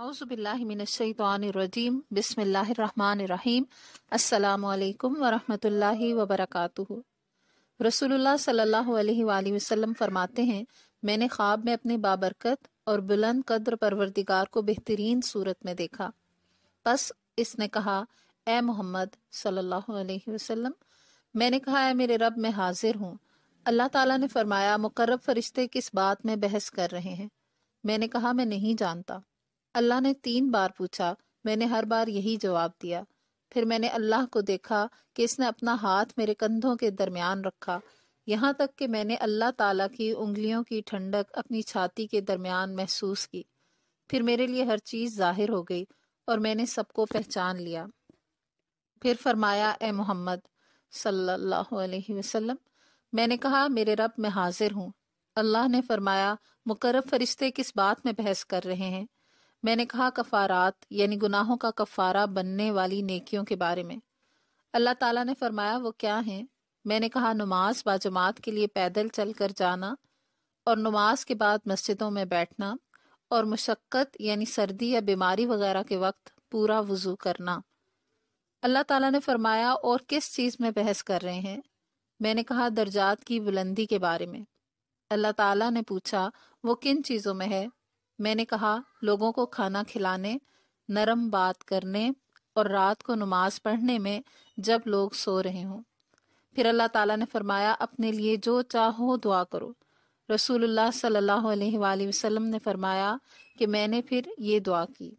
अज़बिल्लिमिनशैतरजीम बसमीम अल्लाम वरहमल वबरक रसूलुल्लाह सल्लल्लाहु अलैहि वसल्लम फरमाते हैं मैंने ख्वाब में अपने बाबरकत और बुलंद कद्र परवरदिगार को बेहतरीन सूरत में देखा बस इसने कहा ए मोहम्मद सल्लल्लाहु अलैहि वसल्लम मैंने कहा ए मेरे रब मैं हाजिर हूँ अल्लाह ताला ने फरमाया मुकर्रब फरिश्ते किस बात में बहस कर रहे हैं मैंने कहा मैं नहीं जानता अल्लाह ने तीन बार पूछा मैंने हर बार यही जवाब दिया फिर मैंने अल्लाह को देखा कि इसने अपना हाथ मेरे कंधों के दरमियान रखा यहाँ तक कि मैंने अल्लाह ताला की उंगलियों की ठंडक अपनी छाती के दरमियान महसूस की फिर मेरे लिए हर चीज़ जाहिर हो गई और मैंने सबको पहचान लिया फिर फरमाया ए मोहम्मद सल्लल्लाहु अलैहि वसल्लम मैंने कहा मेरे रब मैं हाजिर हूँ अल्लाह ने फरमाया मुकर्रब फरिश्ते किस बात में बहस कर रहे हैं मैंने कहा कफ़ारात यानी गुनाहों का कफ़ारा बनने वाली नेकियों के बारे में अल्लाह ताला ने फरमाया वो क्या है मैंने कहा नमाज बाजमात के लिए पैदल चल कर जाना और नमाज के बाद मस्जिदों में बैठना और मशक्क़त यानी सर्दी या बीमारी वगैरह के वक्त पूरा वज़ू करना अल्लाह ताला ने फरमाया और किस चीज़ में बहस कर रहे हैं मैंने कहा दर्जात की बुलंदी के बारे में अल्लाह ताला ने पूछा वो किन चीज़ों में है मैंने कहा लोगों को खाना खिलाने नरम बात करने और रात को नमाज पढ़ने में जब लोग सो रहे हों फिर अल्लाह ताला ने फरमाया अपने लिए जो चाहो दुआ करो रसूलुल्लाह सल्लल्लाहु अलैहि वसल्लम ने फरमाया कि मैंने फिर ये दुआ की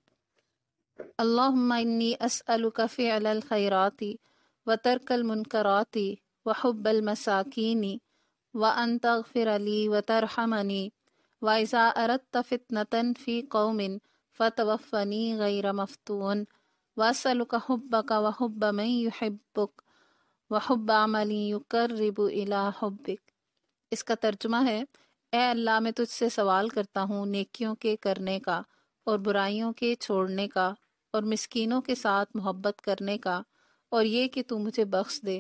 अल्लाहम्मी असअलुकफ़े अलखैराती व तरकल मुनकराती व हुब्बल मसाकीनी व तग़फिर ली व तरहमनी वैसा अरत फितनतन फ़ी कौमिन फ़तवफ़नी गैर मफ़तून वसलुक हब्बक वहब मैं युहब्बुक वहब अमली युकर्रिब इला हब्बिक इसका तर्जुमा है ए अल्लाह मैं तुझसे सवाल करता हूँ नेकियों के करने का और बुराइयों के छोड़ने का और मस्किनों के साथ मोहब्बत करने का और ये कि तू मुझे बख्श दे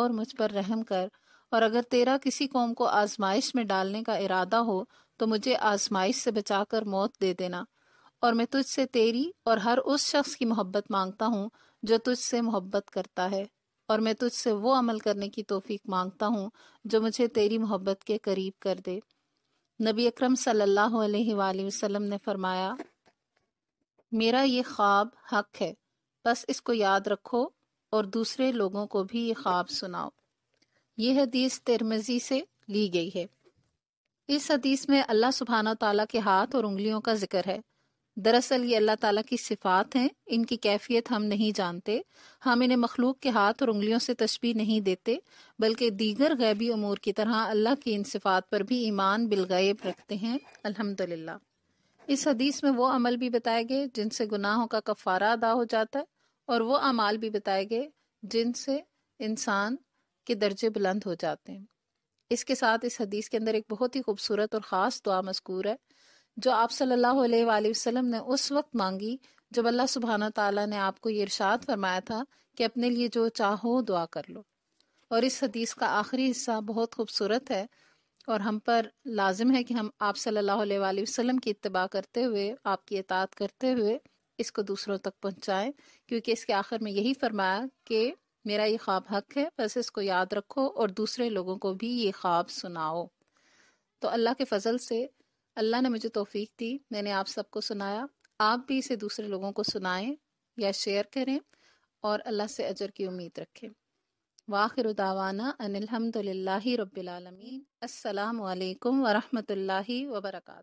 और मुझ पर रहम कर और अगर तेरा किसी कौम को आजमाइश में डालने का इरादा हो तो मुझे आजमाइश से बचाकर मौत दे देना और मैं तुझसे तेरी और हर उस शख्स की मोहब्बत मांगता हूँ जो तुझसे मोहब्बत करता है और मैं तुझसे वो अमल करने की तोफीक मांगता हूँ जो मुझे तेरी मोहब्बत के करीब कर दे नबी अकरम सल्लल्लाहु अलैहि वसल्लम ने फरमाया मेरा ये ख्वाब हक है बस इसको याद रखो और दूसरे लोगों को भी ये ख्वाब सुनाओ ये हदीस तिरमजी से ली गई है इस हदीस में अल्लाह सुबहाना तला के हाथ और उंगलियों का जिक्र है दरअसल ये अल्लाह ताला की सिफात हैं इनकी कैफियत हम नहीं जानते हम इन्हें मखलूक के हाथ और उंगलियों से तशबी नहीं देते बल्कि दीगर गैबी अमूर की तरह अल्लाह की इन सिफात पर भी ईमान बिलगैब रखते हैं अल्हम्दुलिल्लाह इस हदीस में वो अमल भी बताए गए जिनसे गुनाहों का कफारा अदा हो जाता है और वो अमाल भी बताए गए जिनसे इंसान के दर्जे बुलंद हो जाते हैं इसके साथ इस हदीस के अंदर एक बहुत ही खूबसूरत और ख़ास दुआ मजकूर है जो आप सल्लल्लाहु अलैहि वसल्लम ने उस वक्त मांगी जब अल्लाह सुबहाना तला ने आपको ये इरशाद फरमाया था कि अपने लिए जो चाहो दुआ कर लो और इस हदीस का आखिरी हिस्सा बहुत खूबसूरत है और हम पर लाजिम है कि हम आप सल्लल्लाहु अलैहि वसल्लम की इतबा करते हुए आपकी इतात करते हुए इसको दूसरों तक पहुँचाएँ क्योंकि इसके आखिर में यही फरमाया कि मेरा ये ख्वाब हक है बस इसको याद रखो और दूसरे लोगों को भी ये ख्वाब सुनाओ तो अल्लाह के फजल से अल्लाह ने मुझे तोफीक दी मैंने आप सबको सुनाया आप भी इसे दूसरे लोगों को सुनाएं या शेयर करें और अल्लाह से अजर की उम्मीद रखें वाखिर दावाना अनिलहमदिल्ला रबालमीन असलकम वरहमल वर्का